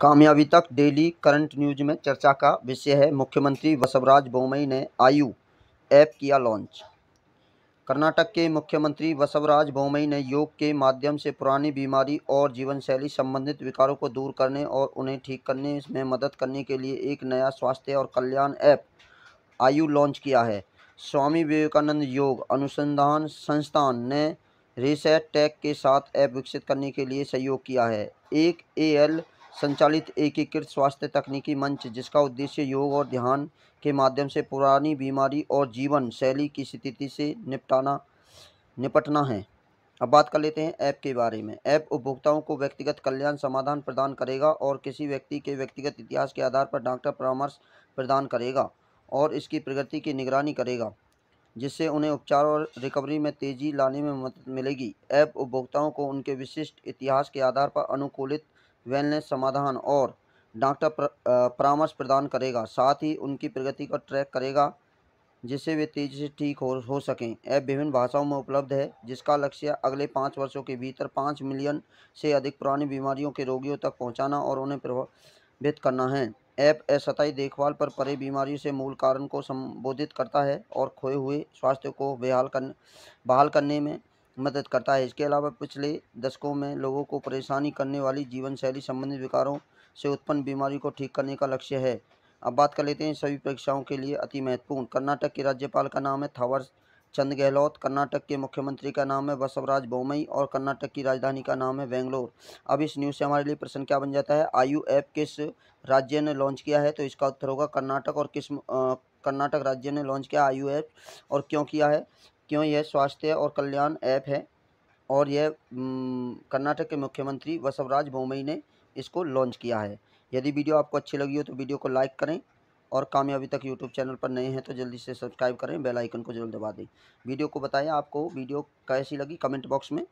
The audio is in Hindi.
कामयाबी तक डेली करंट न्यूज में चर्चा का विषय है मुख्यमंत्री वसवराज बोमई ने आयु ऐप किया लॉन्च कर्नाटक के मुख्यमंत्री वसवराज बोमई ने योग के माध्यम से पुरानी बीमारी और जीवन शैली संबंधित विकारों को दूर करने और उन्हें ठीक करने में मदद करने के लिए एक नया स्वास्थ्य और कल्याण ऐप आयु लॉन्च किया है स्वामी विवेकानंद योग अनुसंधान संस्थान ने रिसेट टैग के साथ ऐप विकसित करने के लिए सहयोग किया है एक ए एल संचालित एकीकृत स्वास्थ्य तकनीकी मंच जिसका उद्देश्य योग और ध्यान के माध्यम से पुरानी बीमारी और जीवन शैली की स्थिति से निपटाना निपटना है अब बात कर लेते हैं ऐप के बारे में ऐप उपभोक्ताओं को व्यक्तिगत कल्याण समाधान प्रदान करेगा और किसी व्यक्ति के व्यक्तिगत इतिहास के आधार पर डॉक्टर परामर्श प्रदान करेगा और इसकी प्रगति की निगरानी करेगा जिससे उन्हें उपचार और रिकवरी में तेज़ी लाने में मदद मिलेगी ऐप उपभोक्ताओं को उनके विशिष्ट इतिहास के आधार पर अनुकूलित वेलनेस समाधान और डॉक्टर परामर्श प्रदान करेगा साथ ही उनकी प्रगति का ट्रैक करेगा जिससे वे तेज़ी से ठीक हो हो सकें ऐप विभिन्न भाषाओं में उपलब्ध है जिसका लक्ष्य अगले पाँच वर्षों के भीतर पाँच मिलियन से अधिक पुरानी बीमारियों के रोगियों तक पहुंचाना और उन्हें प्रभावित करना है ऐप असतई देखभाल पर परे बीमारियों से मूल कारण को संबोधित करता है और खोए हुए स्वास्थ्य को बेहाल कर बहाल करने में मदद करता है इसके अलावा पिछले दशकों में लोगों को परेशानी करने वाली जीवन शैली संबंधित विकारों से उत्पन्न बीमारी को ठीक करने का लक्ष्य है अब बात कर लेते हैं सभी परीक्षाओं के लिए अति महत्वपूर्ण कर्नाटक के राज्यपाल का नाम है थावर चंद गहलोत कर्नाटक के मुख्यमंत्री का नाम है बसवराज बोमई और कर्नाटक की राजधानी का नाम है बेंगलोर अब इस न्यूज़ से हमारे लिए प्रश्न क्या बन जाता है आयु ऐप किस राज्य ने लॉन्च किया है तो इसका उत्तर होगा कर्नाटक और किस कर्नाटक राज्य ने लॉन्च किया आयु ऐप और क्यों किया है क्यों यह स्वास्थ्य और कल्याण ऐप है और यह कर्नाटक के मुख्यमंत्री बसवराज बोमई ने इसको लॉन्च किया है यदि वीडियो आपको अच्छी लगी हो तो वीडियो को लाइक करें और कामयाबी तक यूट्यूब चैनल पर नए हैं तो जल्दी से सब्सक्राइब करें बेल आइकन को जरूर दबा दें वीडियो को बताएं आपको वीडियो कैसी लगी कमेंट बॉक्स में